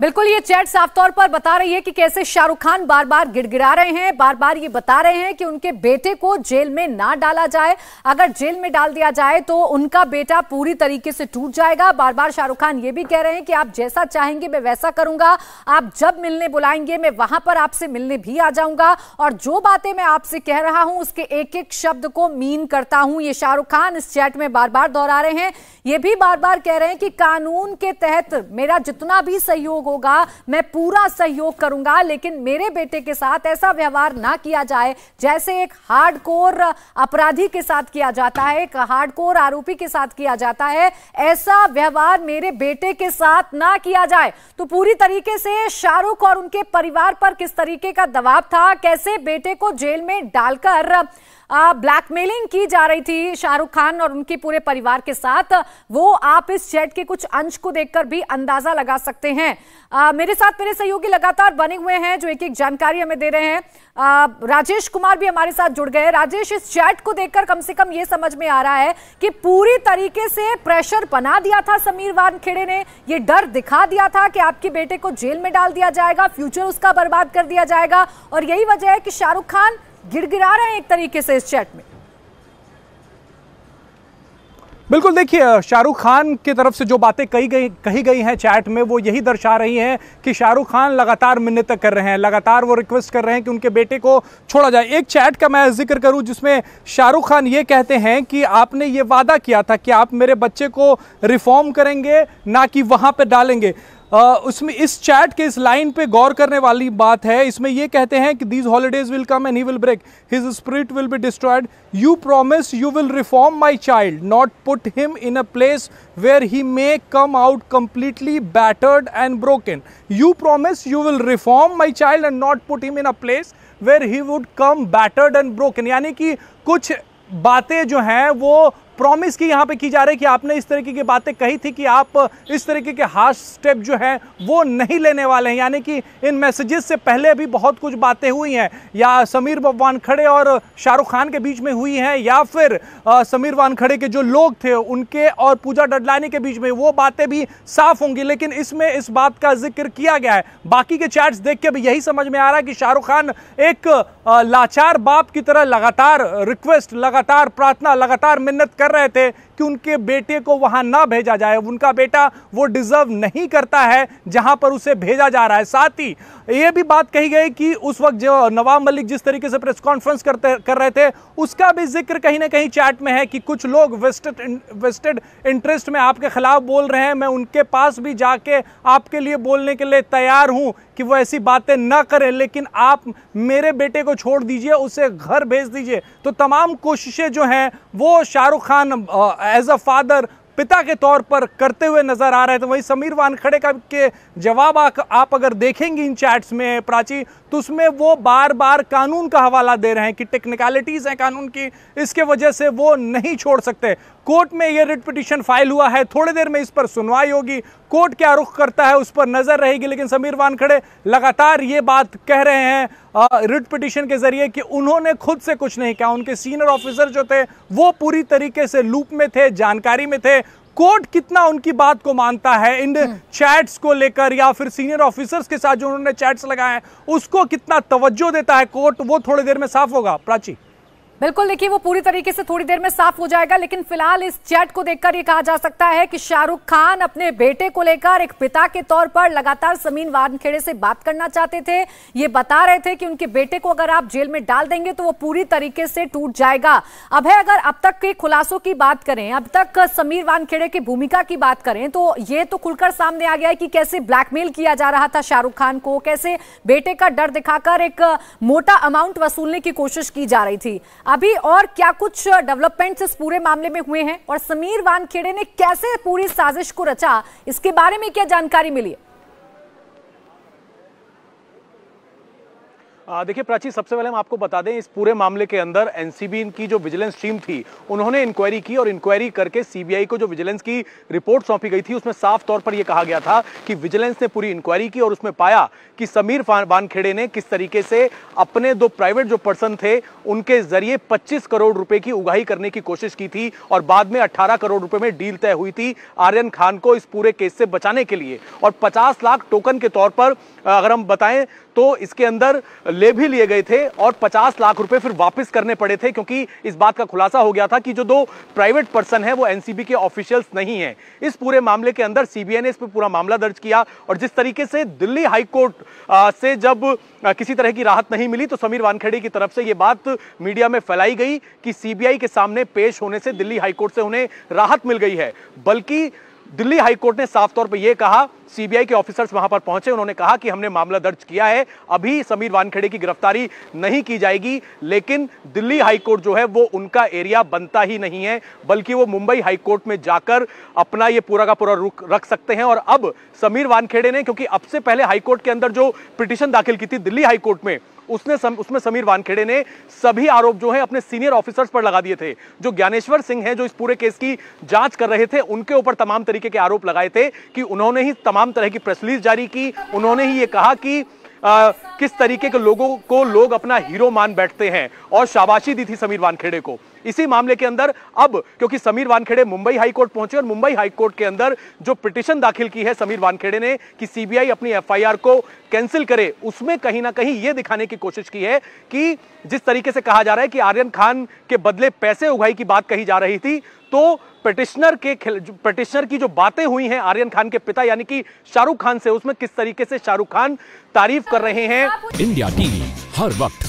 बिल्कुल ये चैट साफ तौर पर बता रही है कि कैसे शाहरुख खान बार बार गिड़गिड़ा रहे हैं बार बार ये बता रहे हैं कि उनके बेटे को जेल में ना डाला जाए अगर जेल में डाल दिया जाए तो उनका बेटा पूरी तरीके से टूट जाएगा बार बार शाहरुख खान ये भी कह रहे हैं कि आप जैसा चाहेंगे मैं वैसा करूंगा आप जब मिलने बुलाएंगे मैं वहां पर आपसे मिलने भी आ जाऊंगा और जो बातें मैं आपसे कह रहा हूं उसके एक एक शब्द को मीन करता हूं ये शाहरुख खान इस चैट में बार बार दोहरा रहे हैं ये भी बार बार कह रहे हैं कि कानून के तहत मेरा जितना भी सहयोग होगा मैं पूरा सहयोग करूंगा लेकिन मेरे बेटे के साथ ऐसा व्यवहार ना किया जाए जैसे एक हार्डकोर अपराधी के साथ किया जाता है एक हार्डकोर आरोपी के साथ किया जाता है ऐसा व्यवहार मेरे बेटे के साथ ना किया जाए तो पूरी तरीके से शाहरुख और उनके परिवार पर किस तरीके का दबाव था कैसे बेटे को जेल में डालकर ब्लैकमेलिंग की जा रही थी शाहरुख खान और उनके पूरे परिवार के साथ वो आप इस चैट के कुछ अंश को देखकर भी अंदाजा लगा सकते हैं आ, मेरे साथ मेरे सहयोगी लगातार बने हुए हैं जो एक एक जानकारी हमें दे रहे हैं आ, राजेश कुमार भी हमारे साथ जुड़ गए राजेश इस चैट को देखकर कम से कम ये समझ में आ रहा है कि पूरी तरीके से प्रेशर बना दिया था समीर वानखेड़े ने ये डर दिखा दिया था कि आपके बेटे को जेल में डाल दिया जाएगा फ्यूचर उसका बर्बाद कर दिया जाएगा और यही वजह है कि शाहरुख खान गिड़गिड़ा रहे हैं एक तरीके से इस चैट में बिल्कुल देखिए शाहरुख खान की तरफ से जो बातें कही गई कही गई हैं चैट में वो यही दर्शा रही हैं कि शाहरुख खान लगातार मिन्नत कर रहे हैं लगातार वो रिक्वेस्ट कर रहे हैं कि उनके बेटे को छोड़ा जाए एक चैट का मैं जिक्र करूं जिसमें शाहरुख खान ये कहते हैं कि आपने ये वादा किया था कि आप मेरे बच्चे को रिफॉर्म करेंगे ना कि वहाँ पर डालेंगे उसमें इस चैट के इस लाइन पे गौर करने वाली बात है इसमें ये कहते हैं कि these holidays will come and he will break his spirit will be destroyed you promise you will reform my child not put him in a place where he may come out completely battered and broken you promise you will reform my child and not put him in a place where he would come battered and broken यानी कि कुछ बातें जो हैं वो promise की यहाँ पे की जा रही है कि आपने इस तरीके की बातें कही थी कि आप इस तरीके के हार्श स्टेप जो हैं वो नहीं लेने वाले हैं यानी कि इन मैसेजेस से पहले भी बहुत कुछ बातें हुई हैं या समीर वान खड़े और शाहरुख खान के बीच में हुई हैं या फिर आ, समीर वान खड़े के जो लोग थे उनके और पूजा डडलानी के बीच में वो बातें भी साफ होंगी लेकिन इसमें इस बात का जिक्र किया गया है बाकी के चैट्स देख के भी यही समझ में आ रहा है कि शाहरुख खान एक लाचार बाप की तरह लगातार रिक्वेस्ट लगातार प्रार्थना लगातार मिन्नत कर कर रहे थे कि उनके बेटे को वहां ना भेजा जाए उनका बेटा वो डिज़र्व नहीं करता है जहां पर उसे भेजा जा रहा है साथ ही ये भी बात कही गई कि उस वक्त जो नवाब मलिक जिस तरीके से प्रेस कॉन्फ्रेंस करते कर रहे थे उसका भी जिक्र कहीं ना कहीं चैट में है कि कुछ लोग वेस्टेड वेस्टेड इंटरेस्ट में आपके खिलाफ बोल रहे हैं मैं उनके पास भी जाके आपके लिए बोलने के लिए तैयार हूँ कि वो ऐसी बातें ना करें लेकिन आप मेरे बेटे को छोड़ दीजिए उसे घर भेज दीजिए तो तमाम कोशिशें जो हैं वो Shahrukh Khan as a father पिता के तौर पर करते हुए नजर आ रहे थे तो वहीं समीर वानखड़े का के जवाब आप अगर देखेंगे इन चैट्स में प्राची तो उसमें वो बार बार कानून का हवाला दे रहे हैं कि टेक्निकलिटीज़ हैं कानून की इसके वजह से वो नहीं छोड़ सकते कोर्ट में यह रिट पिटिशन फाइल हुआ है थोड़ी देर में इस पर सुनवाई होगी कोर्ट क्या रुख करता है उस पर नज़र रहेगी लेकिन समीर वानखड़े लगातार ये बात कह रहे हैं रिट पिटिशन के ज़रिए कि उन्होंने खुद से कुछ नहीं किया उनके सीनियर ऑफिसर जो थे वो पूरी तरीके से लूप में थे जानकारी में थे कोर्ट कितना उनकी बात को मानता है इन हम्म। चैट्स को लेकर या फिर सीनियर ऑफिसर्स के साथ जो उन्होंने चैट्स लगाए हैं उसको कितना तवज्जो देता है कोर्ट वो थोड़ी देर में साफ होगा प्राची बिल्कुल देखिए वो पूरी तरीके से थोड़ी देर में साफ हो जाएगा लेकिन फिलहाल इस चैट को देखकर ये कहा जा सकता है कि शाहरुख खान अपने बेटे को लेकर एक पिता के तौर पर लगातार समीन वानखेड़े से बात करना चाहते थे ये बता रहे थे कि उनके बेटे को अगर आप जेल में डाल देंगे तो वो पूरी तरीके से टूट जाएगा अब है अगर अब तक के खुलासों की बात करें अब तक समीर वानखेड़े की भूमिका की बात करें तो ये तो खुलकर सामने आ गया है कि कैसे ब्लैकमेल किया जा रहा था शाहरुख खान को कैसे बेटे का डर दिखाकर एक मोटा अमाउंट वसूलने की कोशिश की जा रही थी अभी और क्या कुछ डेवलपमेंट्स इस पूरे मामले में हुए हैं और समीर वानखेड़े ने कैसे पूरी साजिश को रचा इसके बारे में क्या जानकारी मिली है देखिए प्राची सबसे पहले हम आपको बता दें इस पूरे मामले के अंदर एनसीबी की जो विजिलेंस टीम थी उन्होंने इंक्वायरी की और इंक्वायरी करके सीबीआई को जो विजिलेंस की रिपोर्ट सौंपी गई थी उसमें साफ तौर पर यह कहा गया था कि विजिलेंस ने पूरी इंक्वायरी की और उसमें पाया कि समीर वानखेड़े ने किस तरीके से अपने दो प्राइवेट जो पर्सन थे उनके जरिए पच्चीस करोड़ रुपए की उगाही करने की कोशिश की थी और बाद में अट्ठारह करोड़ रुपए में डील तय हुई थी आर्यन खान को इस पूरे केस से बचाने के लिए और पचास लाख टोकन के तौर पर अगर हम बताएं तो इसके अंदर ले भी लिए गए थे और 50 लाख रुपए फिर वापस करने पड़े थे क्योंकि इस बात का खुलासा हो गया था कि जो दो प्राइवेट पर्सन है वो एनसीबी के ऑफिशियल्स नहीं है इस पूरे मामले के अंदर सीबीआई ने इस पर पूरा मामला दर्ज किया और जिस तरीके से दिल्ली हाईकोर्ट से जब किसी तरह की राहत नहीं मिली तो समीर वानखेड़े की तरफ से ये बात मीडिया में फैलाई गई कि सीबीआई के सामने पेश होने से दिल्ली हाईकोर्ट से उन्हें राहत मिल गई है बल्कि दिल्ली हाईकोर्ट ने साफ तौर पर यह कहा सीबीआई के ऑफिसर्स वहां पर पहुंचे उन्होंने कहा कि हमने मामला दर्ज किया है अभी समीर वानखेड़े की गिरफ्तारी नहीं की जाएगी लेकिन दिल्ली हाईकोर्ट जो है वो उनका एरिया बनता ही नहीं है बल्कि वो मुंबई हाईकोर्ट में जाकर अपना ये पूरा का पूरा रुख रख सकते हैं और अब समीर वानखेड़े ने क्योंकि अब से पहले हाईकोर्ट के अंदर जो पिटिशन दाखिल की थी दिल्ली हाईकोर्ट में उसने सम, उसमें समीर वानखेड़े ने सभी आरोप जो है अपने सीनियर ऑफिसर्स पर लगा दिए थे जो ज्ञानेश्वर सिंह है जो इस पूरे केस की जांच कर रहे थे उनके ऊपर तमाम तरीके के आरोप लगाए थे कि उन्होंने ही तमाम तरह की प्रेस रिलीज जारी की उन्होंने ही ये कहा कि आ, किस तरीके के लोगों को लोग अपना हीरो मान बैठते हैं और शाबाशी दी थी समीर वानखेड़े को इसी मामले के अंदर अब क्योंकि समीर वानखेड़े मुंबई हाईकोर्ट पहुंचे और मुंबई हाईकोर्ट के अंदर जो पिटिशन दाखिल की है समीर वानखेड़े ने कि सीबीआई अपनी एफआईआर को कैंसिल करे उसमें कहीं ना कहीं यह दिखाने की कोशिश की है कि जिस तरीके से कहा जा रहा है कि आर्यन खान के बदले पैसे उगाई की बात कही जा रही थी तो पिटिशनर के पिटिशनर की जो बातें हुई हैं आर्यन खान के पिता यानी कि शाहरुख खान से उसमें किस तरीके से शाहरुख खान तारीफ कर रहे हैं इंडिया टीवी हर वक्त